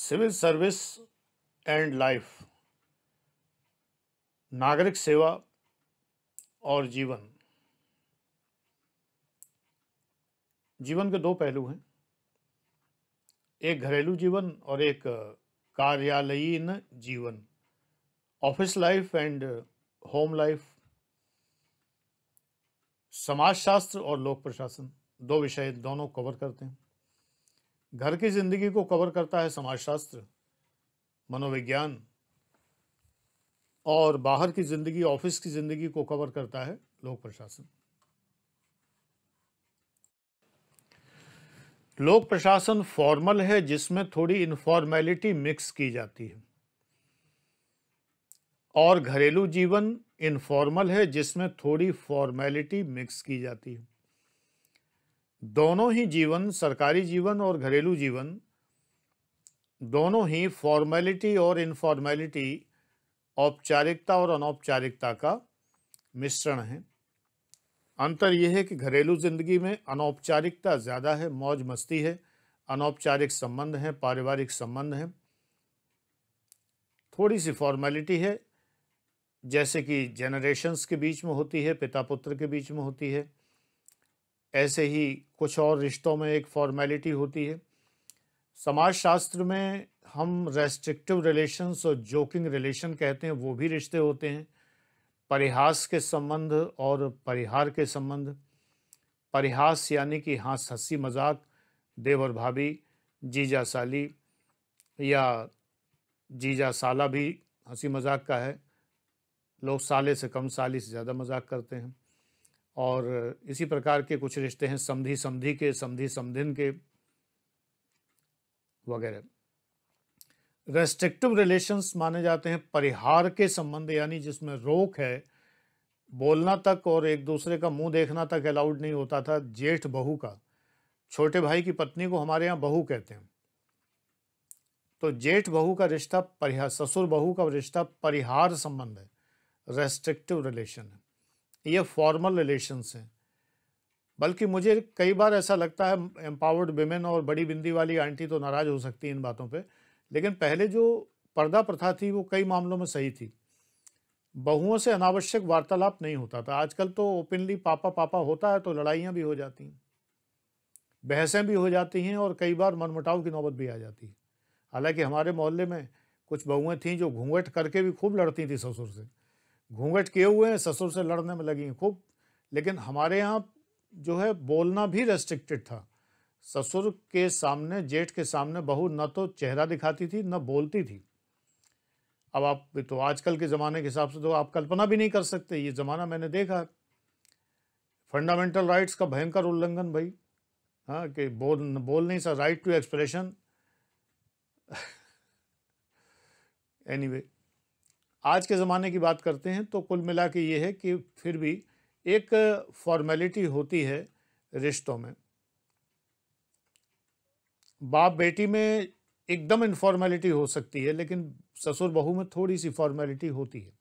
Civil service and life नागरिक सेवा और जीवन जीवन के दो पहलू हैं एक घरेलू जीवन और एक कार्यालयीन जीवन office life and home life समाजशास्त्र और लोक प्रशासन दो विषय दोनों कवर करते हैं घर की जिंदगी को कवर करता है समाजशास्त्र मनोविज्ञान और बाहर की जिंदगी ऑफिस की जिंदगी को कवर करता है लोक प्रशासन लोक प्रशासन फॉर्मल है जिसमें थोड़ी इनफॉर्मेलिटी मिक्स की जाती है और घरेलू जीवन इनफॉर्मल है जिसमें थोड़ी फॉर्मेलिटी मिक्स की जाती है दोनों ही जीवन सरकारी जीवन और घरेलू जीवन दोनों ही फॉर्मेलिटी और इनफॉर्मेलिटी औपचारिकता और अनौपचारिकता का मिश्रण है अंतर यह है कि घरेलू जिंदगी में अनौपचारिकता ज़्यादा है मौज मस्ती है अनौपचारिक संबंध है पारिवारिक संबंध है थोड़ी सी फॉर्मेलिटी है जैसे कि जेनरेशंस के बीच में होती है पिता पुत्र के बीच में होती है ऐसे ही कुछ और रिश्तों में एक फॉर्मेलिटी होती है समाजशास्त्र में हम रेस्ट्रिक्टिव रिलेशंस और जोकिंग रिलेशन कहते हैं वो भी रिश्ते होते हैं परिहास के संबंध और परिहार के संबंध परिहास यानी कि हाँ हंसी मजाक देवर भाभी जीजा साली या जीजा साला भी हंसी मजाक का है लोग साले से कम साली से ज़्यादा मजाक करते हैं और इसी प्रकार के कुछ रिश्ते हैं समधि समधि के समधि समधिन के वगैरह रेस्ट्रिक्टिव रिलेशंस माने जाते हैं परिहार के संबंध यानी जिसमें रोक है बोलना तक और एक दूसरे का मुंह देखना तक अलाउड नहीं होता था जेठ बहू का छोटे भाई की पत्नी को हमारे यहाँ बहू कहते हैं तो जेठ बहू का रिश्ता परिहार ससुर बहू का रिश्ता परिहार संबंध है रेस्ट्रिक्टिव रिलेशन है ये फॉर्मल रिलेशंस हैं बल्कि मुझे कई बार ऐसा लगता है एम्पावर्ड वेमेन और बड़ी बिंदी वाली आंटी तो नाराज़ हो सकती है इन बातों पे लेकिन पहले जो पर्दा प्रथा थी वो कई मामलों में सही थी बहुओं से अनावश्यक वार्तालाप नहीं होता था आजकल तो ओपनली पापा पापा होता है तो लड़ाइयाँ भी हो जाती हैं बहसें भी हो जाती हैं और कई बार मनमुटाव की नौबत भी आ जाती है हालांकि हमारे मोहल्ले में कुछ बहुएँ थीं जो घूंघट करके भी खूब लड़ती थी ससुर से घूंघट किए हुए हैं ससुर से लड़ने में लगी खूब लेकिन हमारे यहाँ जो है बोलना भी रेस्ट्रिक्टेड था ससुर के सामने जेठ के सामने बहू न तो चेहरा दिखाती थी न बोलती थी अब आप तो आजकल के ज़माने के हिसाब से तो आप कल्पना भी नहीं कर सकते ये ज़माना मैंने देखा फंडामेंटल राइट्स का भयंकर उल्लंघन भाई हाँ कि बोल बोल नहीं sir right to expression anyway anyway, आज के ज़माने की बात करते हैं तो कुल मिला के ये है कि फिर भी एक फॉर्मेलिटी होती है रिश्तों में बाप बेटी में एकदम इनफॉर्मेलिटी हो सकती है लेकिन ससुर बहू में थोड़ी सी फॉर्मेलिटी होती है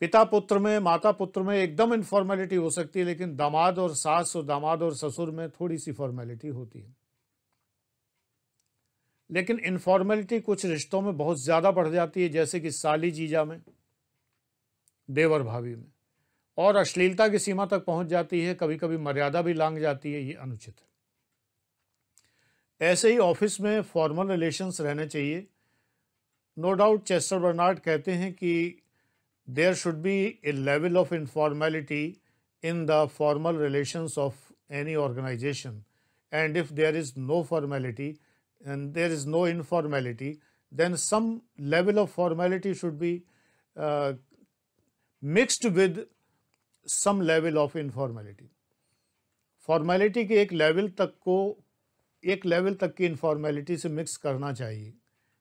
पिता पुत्र में माता पुत्र में एकदम इनफॉर्मेलिटी हो सकती है लेकिन दामाद और सास और दामाद और ससुर में थोड़ी सी फॉर्मेलिटी होती है लेकिन इनफॉर्मेलिटी कुछ रिश्तों में बहुत ज़्यादा बढ़ जाती है जैसे कि साली जीजा में देवर भाभी में और अश्लीलता की सीमा तक पहुंच जाती है कभी कभी मर्यादा भी लांग जाती है ये अनुचित है ऐसे ही ऑफिस में फॉर्मल रिलेशंस रहने चाहिए नो डाउट चेस्टर बर्नार्ड कहते हैं कि there should be a level of informality in the formal relations of any organization and if there is no formality and there is no informality, then some level of formality should be uh, mixed with some level of informality. Formality के एक level तक को एक level तक की इनफॉर्मेलिटी से mix करना चाहिए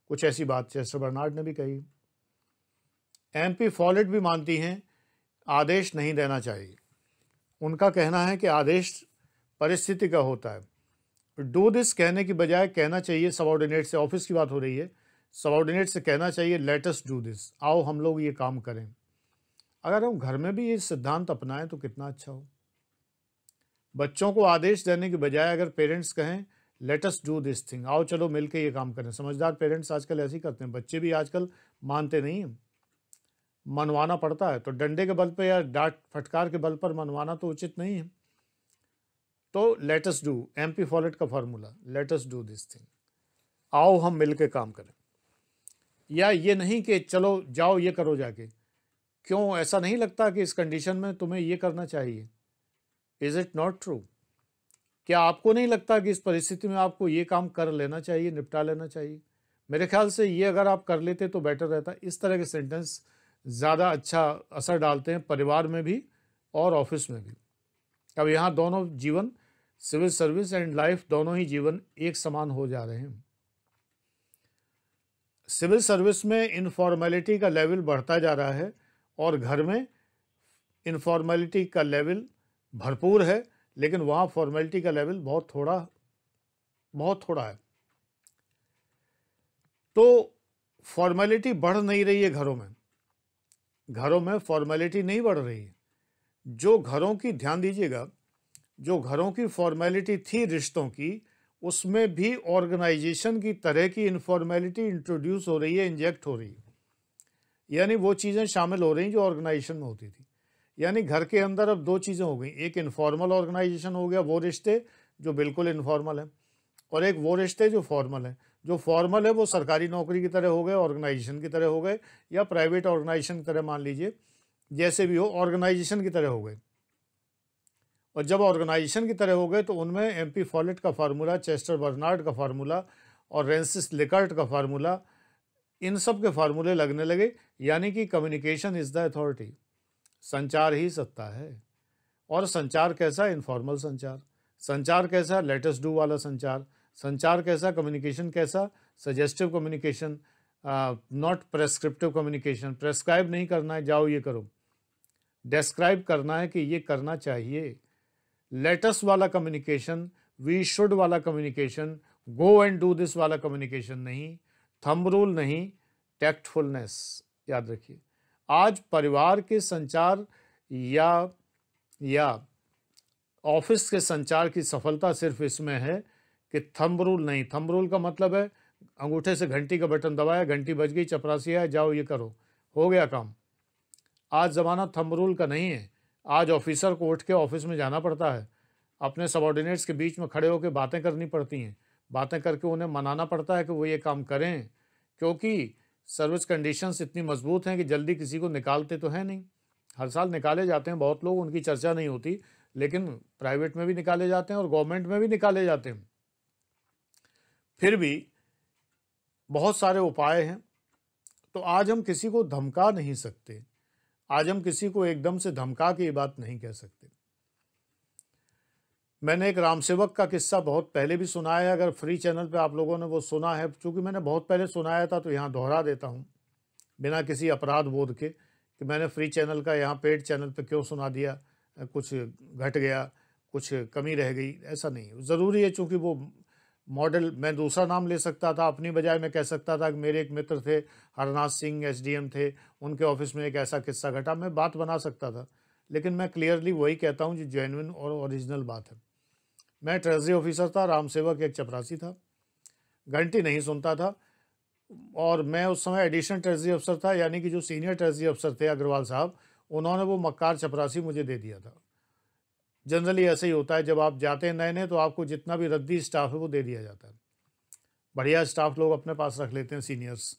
कुछ ऐसी बात चेस्टर बर्नार्ड ने भी कही एम पी फॉलेट भी मानती हैं आदेश नहीं देना चाहिए उनका कहना है कि आदेश परिस्थिति का होता है डू दिस कहने की बजाय कहना चाहिए सबॉर्डिनेट से ऑफिस की बात हो रही है सबॉर्डिनेट से कहना चाहिए लेटस डू दिस आओ हम लोग ये काम करें अगर हम घर में भी ये सिद्धांत अपनाएं तो कितना अच्छा हो बच्चों को आदेश देने की बजाय अगर पेरेंट्स कहें लेटस डू दिस थिंग आओ चलो मिल के ये काम करें समझदार पेरेंट्स आजकल ऐसे ही करते हैं बच्चे भी आजकल मानते नहीं हैं मनवाना पड़ता है तो डंडे के बल पर या डांट फटकार के बल पर मनवाना तो उचित नहीं है तो let's do M P Follett का formula let's do this thing आओ हम मिल के काम करें या ये नहीं कि चलो जाओ ये करो जाके क्यों ऐसा नहीं लगता कि इस कंडीशन में तुम्हें ये करना चाहिए इज़ इट नॉट ट्रू क्या आपको नहीं लगता कि इस परिस्थिति में आपको ये काम कर लेना चाहिए निपटा लेना चाहिए मेरे ख्याल से ये अगर आप कर लेते तो बेटर रहता इस तरह के सेंटेंस ज़्यादा अच्छा असर डालते हैं परिवार में भी और ऑफिस में भी अब यहाँ दोनों जीवन सिविल सर्विस एंड लाइफ दोनों ही जीवन एक समान हो जा रहे हैं सिविल सर्विस में इनफॉर्मेलिटी का लेवल बढ़ता जा रहा है और घर में इनफॉर्मेलिटी का लेवल भरपूर है लेकिन वहाँ फॉर्मेलिटी का लेवल बहुत थोड़ा बहुत थोड़ा है तो फॉर्मेलिटी बढ़ नहीं रही है घरों में घरों में फॉर्मेलिटी नहीं बढ़ रही है जो घरों की ध्यान दीजिएगा जो घरों की फॉर्मेलिटी थी रिश्तों की उसमें भी ऑर्गेनाइजेशन की तरह की इनफॉर्मेलिटी इंट्रोड्यूस हो रही है इंजेक्ट हो रही है यानी वो चीज़ें शामिल हो रही जो ऑर्गेनाइजेशन में होती थी यानी घर के अंदर अब दो चीज़ें हो गई एक इनफॉर्मल ऑर्गेनाइजेशन हो गया वो रिश्ते जो बिल्कुल इनफॉर्मल है और एक वो रिश्ते जो फॉर्मल है जो फॉर्मल है वो सरकारी नौकरी की तरह हो गए ऑर्गेनाइजेशन की तरह हो गए या प्राइवेट ऑर्गेनाइजेशन की तरह मान लीजिए जैसे भी हो ऑर्गेनाइजेशन की तरह हो गए और जब ऑर्गेनाइजेशन की तरह हो गए तो उनमें एम पी फॉलेट का फार्मूला चेस्टर बर्नार्ड का फार्मूला और रेंसिस लिकर्ट का फार्मूला इन सब के फार्मूले लगने लगे यानी कि कम्युनिकेशन इज़ द अथॉरिटी संचार ही सत्ता है और संचार कैसा इनफॉर्मल संचार संचार कैसा लेटेस्ट डू वाला संचार संचार कैसा कम्युनिकेशन कैसा suggestive communication not prescriptive communication prescribe नहीं करना है जाओ ये करो डिस्क्राइब करना है कि ये करना चाहिए लेटस वाला कम्युनिकेशन वी शुड वाला communication go and do this वाला कम्युनिकेशन नहीं थंब रूल नहीं टैक्टफुलनेस याद रखिए आज परिवार के संचार या या ऑफिस के संचार की सफलता सिर्फ इसमें है कि थंब रूल नहीं थंब रूल का मतलब है अंगूठे से घंटी का बटन दबाया घंटी बज गई चपरासी है जाओ ये करो हो गया काम आज ज़माना थंब रूल का नहीं है आज ऑफिसर को उठ के ऑफिस में जाना पड़ता है अपने सबॉर्डिनेट्स के बीच में खड़े होकर बातें करनी पड़ती हैं बातें करके उन्हें मनाना पड़ता है कि वो ये काम करें क्योंकि सर्विस कंडीशंस इतनी मजबूत हैं कि जल्दी किसी को निकालते तो हैं नहीं हर साल निकाले जाते हैं बहुत लोग उनकी चर्चा नहीं होती लेकिन प्राइवेट में भी निकाले जाते हैं और गवर्नमेंट में भी निकाले जाते हैं फिर भी बहुत सारे उपाय हैं तो आज हम किसी को धमका नहीं सकते आज हम किसी को एकदम से धमका के ये बात नहीं कह सकते मैंने एक रामसेवक का किस्सा बहुत पहले भी सुनाया है अगर फ्री चैनल पे आप लोगों ने वो सुना है क्योंकि मैंने बहुत पहले सुनाया था तो यहाँ दोहरा देता हूँ बिना किसी अपराध बोध के कि मैंने फ्री चैनल का यहाँ पेड चैनल पे क्यों सुना दिया कुछ घट गया कुछ कमी रह गई ऐसा नहीं ज़रूरी है चूँकि वो मॉडल मैं दूसरा नाम ले सकता था अपनी बजाय मैं कह सकता था कि मेरे एक मित्र थे हरनाथ सिंह एसडीएम थे उनके ऑफिस में एक ऐसा किस्सा घटा मैं बात बना सकता था लेकिन मैं क्लियरली वही कहता हूँ जो जेनविन और ओरिजिनल बात है मैं ट्रेजरी ऑफिसर था राम सेवक एक चपरासी था घंटी नहीं सुनता था और मैं उस समय एडिशनल ट्रेजरी अफसर था यानी कि जो सीनियर ट्रेजरी अफसर थे अग्रवाल साहब उन्होंने वो मक्कार चपरासी मुझे दे दिया था जनरली ऐसे ही होता है जब आप जाते हैं नए नए तो आपको जितना भी रद्दी स्टाफ है वो दे दिया जाता है बढ़िया स्टाफ लोग अपने पास रख लेते हैं सीनियर्स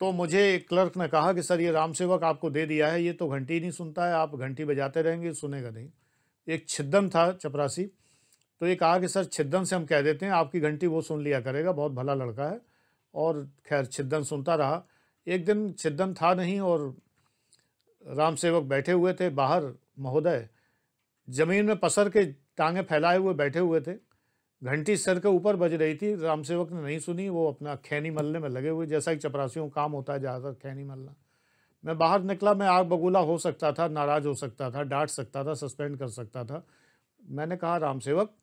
तो मुझे एक क्लर्क ने कहा कि सर ये राम सेवक आपको दे दिया है ये तो घंटी नहीं सुनता है आप घंटी बजाते रहेंगे सुनेगा नहीं एक छिद्दम था चपरासी तो ये कहा कि सर छिद्दम से हम कह देते हैं आपकी घंटी वो सुन लिया करेगा बहुत भला लड़का है और खैर छिद्दम सुनता रहा एक दिन छिद्दम था नहीं और राम सेवक बैठे हुए थे बाहर महोदय जमीन में पसर के टांगे फैलाए हुए बैठे हुए थे घंटी सर के ऊपर बज रही थी राम सेवक ने नहीं सुनी वो अपना खैनी मलने में लगे हुए जैसा कि चपरासियों काम होता है ज़्यादातर खैनी मलना मैं बाहर निकला मैं आग बगूला हो सकता था नाराज़ हो सकता था डांट सकता था सस्पेंड कर सकता था मैंने कहा राम सेवक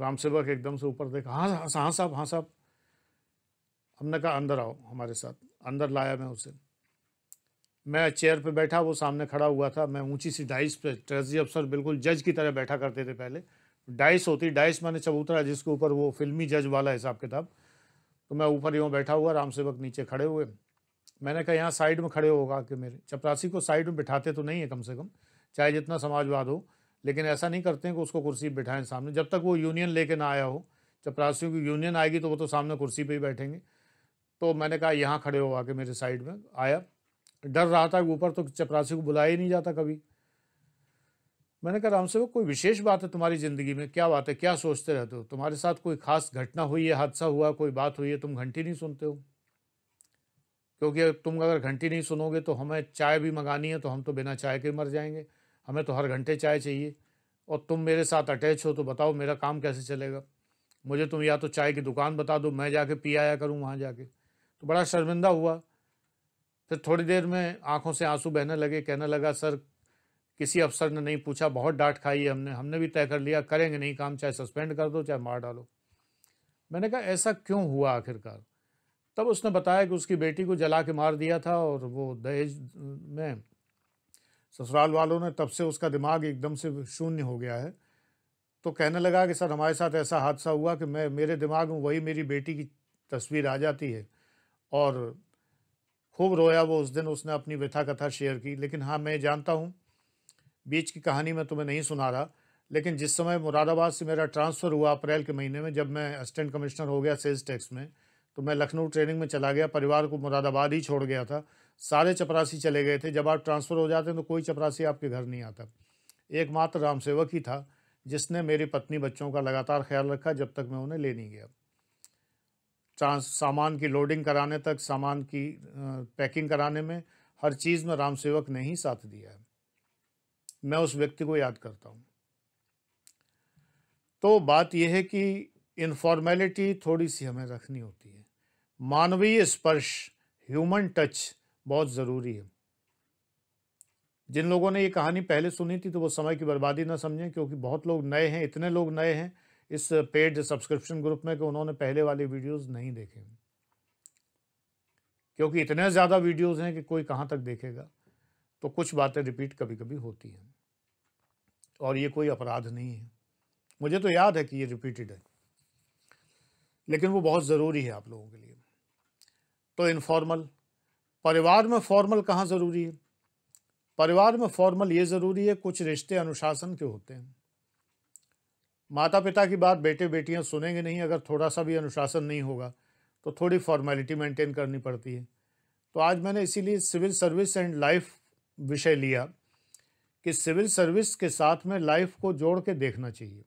राम सेवक एकदम से ऊपर देखा हाँ, हाँ हाँ साहब हाँ साहब हमने कहा अंदर आओ हमारे साथ अंदर लाया मैं उसे मैं चेयर पे बैठा वो सामने खड़ा हुआ था मैं ऊंची सी डाइस पे ट्रेजरी अफसर बिल्कुल जज की तरह बैठा करते थे पहले डाइस होती डाइस मैंने चबूतरा जिसके ऊपर वो फिल्मी जज वाला हिसाब किताब तो मैं ऊपर यूँ बैठा हुआ आराम से वक्त नीचे खड़े हुए मैंने कहा यहाँ साइड में खड़े होगा कि मेरे चपरासी को साइड में बिठाते तो नहीं है कम से कम चाहे जितना समाजवाद हो लेकिन ऐसा नहीं करते हैं कि उसको कुर्सी बिठाएं सामने जब तक वो यूनियन लेके ना आया हो चपरासियों की यूनियन आएगी तो वो तो सामने कुर्सी पे ही बैठेंगे तो मैंने कहा यहाँ खड़े हो आके मेरे साइड में आया डर रहा था ऊपर तो चपरासी को बुलाया ही नहीं जाता कभी मैंने कहा राम सेवक कोई विशेष बात है तुम्हारी ज़िंदगी में क्या बात है क्या सोचते रहते हो तुम्हारे साथ कोई खास घटना हुई है हादसा हुआ कोई बात हुई है तुम घंटी नहीं सुनते हो क्योंकि तुम अगर घंटी नहीं सुनोगे तो हमें चाय भी मंगानी है तो हम तो बिना चाय के मर जाएंगे हमें तो हर घंटे चाय चाहिए और तुम मेरे साथ अटैच हो तो बताओ मेरा काम कैसे चलेगा मुझे तुम या तो चाय की दुकान बता दो मैं जाके पी आया करूँ वहाँ जाके तो बड़ा शर्मिंदा हुआ फिर थोड़ी देर में आंखों से आंसू बहने लगे कहने लगा सर किसी अफसर ने नहीं पूछा बहुत डांट खाई है हमने हमने भी तय कर लिया करेंगे नहीं काम चाहे सस्पेंड कर दो चाहे मार डालो मैंने कहा ऐसा क्यों हुआ आखिरकार तब उसने बताया कि उसकी बेटी को जला के मार दिया था और वो दहेज में ससुराल वालों ने तब से उसका दिमाग एकदम से शून्य हो गया है तो कहने लगा कि सर हमारे साथ ऐसा हादसा हुआ कि मैं मेरे दिमाग में वही मेरी बेटी की तस्वीर आ जाती है और खूब रोया वो उस दिन उसने अपनी व्यथा कथा शेयर की लेकिन हाँ मैं जानता हूँ बीच की कहानी मैं तुम्हें नहीं सुना रहा लेकिन जिस समय मुरादाबाद से मेरा ट्रांसफ़र हुआ अप्रैल के महीने में जब मैं असिस्टेंट कमिश्नर हो गया सेल्स टैक्स में तो मैं लखनऊ ट्रेनिंग में चला गया परिवार को मुरादाबाद ही छोड़ गया था सारे चपरासी चले गए थे जब आप ट्रांसफ़र हो जाते हैं तो कोई चपरासी आपके घर नहीं आता एकमात्र राम सेवक ही था जिसने मेरी पत्नी बच्चों का लगातार ख्याल रखा जब तक मैं उन्हें ले नहीं गया ट्रांस सामान की लोडिंग कराने तक सामान की पैकिंग कराने में हर चीज़ में राम सेवक ने ही साथ दिया है मैं उस व्यक्ति को याद करता हूँ तो बात यह है कि इनफॉर्मेलिटी थोड़ी सी हमें रखनी होती है मानवीय स्पर्श ह्यूमन टच बहुत ज़रूरी है जिन लोगों ने ये कहानी पहले सुनी थी तो वो समय की बर्बादी ना समझें क्योंकि बहुत लोग नए हैं इतने लोग नए हैं इस पेड सब्सक्रिप्शन ग्रुप में कि उन्होंने पहले वाले वीडियोस नहीं देखे क्योंकि इतने ज़्यादा वीडियोस हैं कि कोई कहाँ तक देखेगा तो कुछ बातें रिपीट कभी कभी होती हैं और ये कोई अपराध नहीं है मुझे तो याद है कि ये रिपीटेड है लेकिन वो बहुत ज़रूरी है आप लोगों के लिए तो इनफॉर्मल परिवार में फॉर्मल कहाँ ज़रूरी है परिवार में फॉर्मल ये ज़रूरी है कुछ रिश्ते अनुशासन के होते हैं माता पिता की बात बेटे बेटियां सुनेंगे नहीं अगर थोड़ा सा भी अनुशासन नहीं होगा तो थोड़ी फॉर्मेलिटी मेंटेन करनी पड़ती है तो आज मैंने इसीलिए सिविल सर्विस एंड लाइफ विषय लिया कि सिविल सर्विस के साथ में लाइफ को जोड़ के देखना चाहिए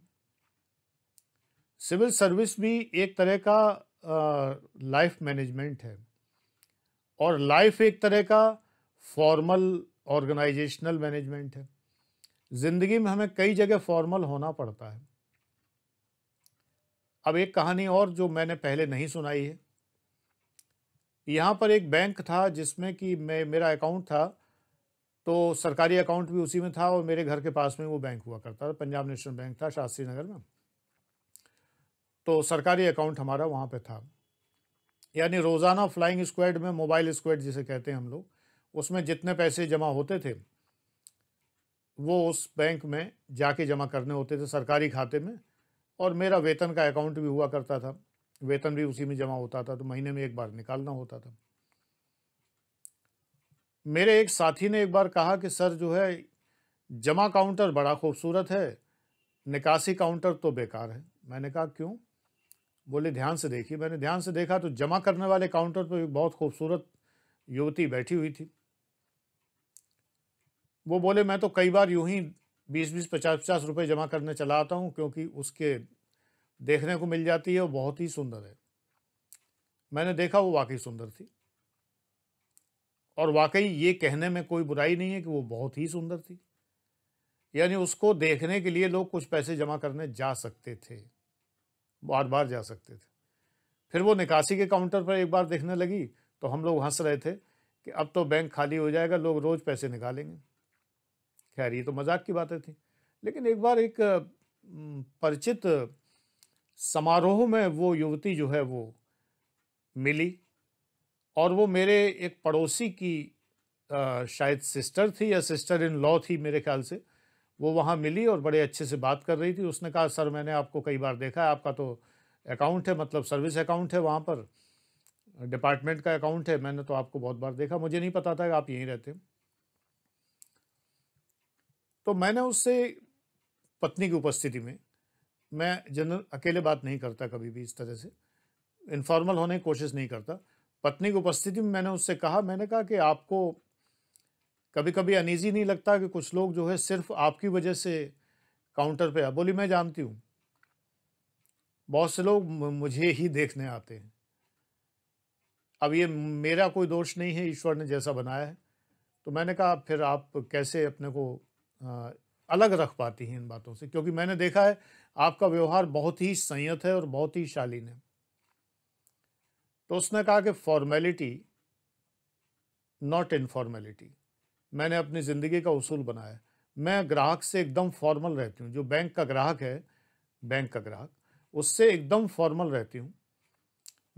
सिविल सर्विस भी एक तरह का लाइफ मैनेजमेंट है और लाइफ एक तरह का फॉर्मल ऑर्गेनाइजेशनल मैनेजमेंट है ज़िंदगी में हमें कई जगह फॉर्मल होना पड़ता है अब एक कहानी और जो मैंने पहले नहीं सुनाई है यहाँ पर एक बैंक था जिसमें कि मैं मेरा अकाउंट था तो सरकारी अकाउंट भी उसी में था और मेरे घर के पास में वो बैंक हुआ करता था पंजाब नेशनल बैंक था शास्त्री नगर में तो सरकारी अकाउंट हमारा वहाँ पे था यानी रोज़ाना फ्लाइंग स्क्वाड में मोबाइल स्क्वाड जिसे कहते हैं हम लोग उसमें जितने पैसे जमा होते थे वो उस बैंक में जाके जमा करने होते थे सरकारी खाते में और मेरा वेतन का अकाउंट भी हुआ करता था वेतन भी उसी में जमा होता था तो महीने में एक बार निकालना होता था मेरे एक साथी ने एक बार कहा कि सर जो है जमा काउंटर बड़ा खूबसूरत है निकासी काउंटर तो बेकार है मैंने कहा क्यों बोले ध्यान से देखिए मैंने ध्यान से देखा तो जमा करने वाले काउंटर पर बहुत खूबसूरत युवती बैठी हुई थी वो बोले मैं तो कई बार यूं ही बीस बीस पचास पचास रुपये जमा करने चला आता हूँ क्योंकि उसके देखने को मिल जाती है और बहुत ही सुंदर है मैंने देखा वो वाकई सुंदर थी और वाकई ये कहने में कोई बुराई नहीं है कि वो बहुत ही सुंदर थी यानी उसको देखने के लिए लोग कुछ पैसे जमा करने जा सकते थे बार बार जा सकते थे फिर वो निकासी के काउंटर पर एक बार देखने लगी तो हम लोग हंस रहे थे कि अब तो बैंक खाली हो जाएगा लोग रोज़ पैसे निकालेंगे खैर ये तो मजाक की बातें थी लेकिन एक बार एक परिचित समारोह में वो युवती जो है वो मिली और वो मेरे एक पड़ोसी की आ, शायद सिस्टर थी या सिस्टर इन लॉ थी मेरे ख्याल से वो वहाँ मिली और बड़े अच्छे से बात कर रही थी उसने कहा सर मैंने आपको कई बार देखा है आपका तो अकाउंट है मतलब सर्विस अकाउंट है वहाँ पर डिपार्टमेंट का अकाउंट है मैंने तो आपको बहुत बार देखा मुझे नहीं पता था कि आप यहीं रहते हैं तो मैंने उससे पत्नी की उपस्थिति में मैं जनरल अकेले बात नहीं करता कभी भी इस तरह से इनफॉर्मल होने की कोशिश नहीं करता पत्नी की उपस्थिति में मैंने उससे कहा मैंने कहा कि आपको कभी कभी अनईजी नहीं लगता कि कुछ लोग जो है सिर्फ आपकी वजह से काउंटर पे आ बोली मैं जानती हूँ बहुत से लोग मुझे ही देखने आते हैं अब ये मेरा कोई दोष नहीं है ईश्वर ने जैसा बनाया है तो मैंने कहा फिर आप कैसे अपने को अलग रख पाती हैं इन बातों से क्योंकि मैंने देखा है आपका व्यवहार बहुत ही संयत है और बहुत ही शालीन है तो उसने कहा कि फॉर्मेलिटी नॉट इनफॉर्मेलिटी मैंने अपनी ज़िंदगी का उसूल बनाया है मैं ग्राहक से एकदम फॉर्मल रहती हूँ जो बैंक का ग्राहक है बैंक का ग्राहक उससे एकदम फॉर्मल रहती हूँ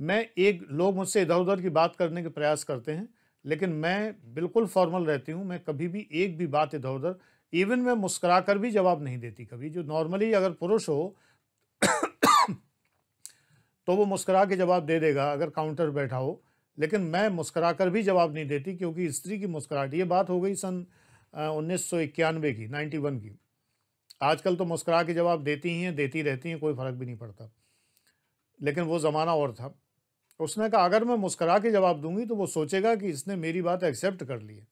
मैं एक लोग मुझसे इधर उधर की बात करने के प्रयास करते हैं लेकिन मैं बिल्कुल फॉर्मल रहती हूँ मैं कभी भी एक भी बात इधर उधर इवन मैं मुस्करा कर भी जवाब नहीं देती कभी जो नॉर्मली अगर पुरुष हो तो वो मुस्करा के जवाब दे देगा अगर काउंटर बैठा हो लेकिन मैं मुस्करा कर भी जवाब नहीं देती क्योंकि स्त्री की मुस्कुराहट ये बात हो गई सन उन्नीस की नाइन्टी की आजकल तो मुस्करा के जवाब देती ही हैं देती रहती हैं कोई फ़र्क भी नहीं पड़ता लेकिन वो ज़माना और था उसने कहा अगर मैं मुस्करा के जवाब दूंगी तो वो सोचेगा कि इसने मेरी बात एक्सेप्ट कर ली है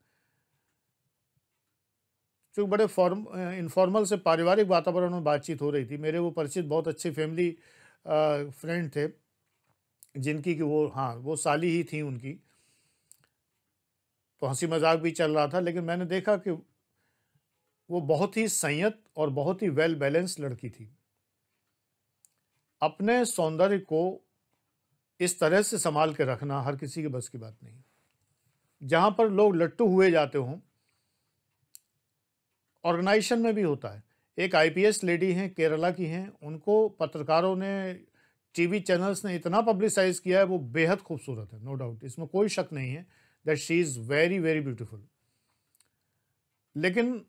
चूँकि तो बड़े फॉर्म इनफॉर्मल से पारिवारिक वातावरण में बातचीत हो रही थी मेरे वो परिचित बहुत अच्छे फैमिली फ्रेंड थे जिनकी कि वो हाँ वो साली ही थी उनकी तो हंसी मजाक भी चल रहा था लेकिन मैंने देखा कि वो बहुत ही संयत और बहुत ही वेल बैलेंस लड़की थी अपने सौंदर्य को इस तरह से संभाल के रखना हर किसी के बस की बात नहीं जहाँ पर लोग लट्टू हुए जाते हों ऑर्गेनाइजेशन में भी होता है एक आईपीएस लेडी हैं केरला की हैं उनको पत्रकारों ने टीवी चैनल्स ने इतना पब्लिसाइज किया है वो बेहद खूबसूरत है नो डाउट इसमें कोई शक नहीं है that she is very very beautiful लेकिन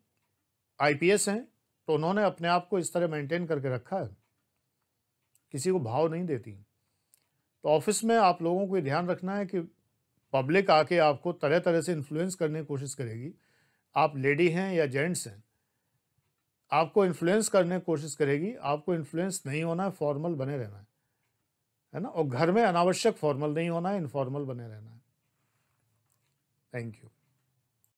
आईपीएस हैं तो उन्होंने अपने आप को इस तरह मेंटेन करके रखा है किसी को भाव नहीं देती तो ऑफिस में आप लोगों को ध्यान रखना है कि पब्लिक आके आपको तरह तरह से इन्फ्लुएंस करने की कोशिश करेगी आप लेडी हैं या जेंट्स हैं आपको इन्फ्लुएंस करने की कोशिश करेगी आपको इन्फ्लुएंस नहीं होना है फॉर्मल बने रहना है है ना और घर में अनावश्यक फॉर्मल नहीं होना है इनफॉर्मल बने रहना है थैंक यू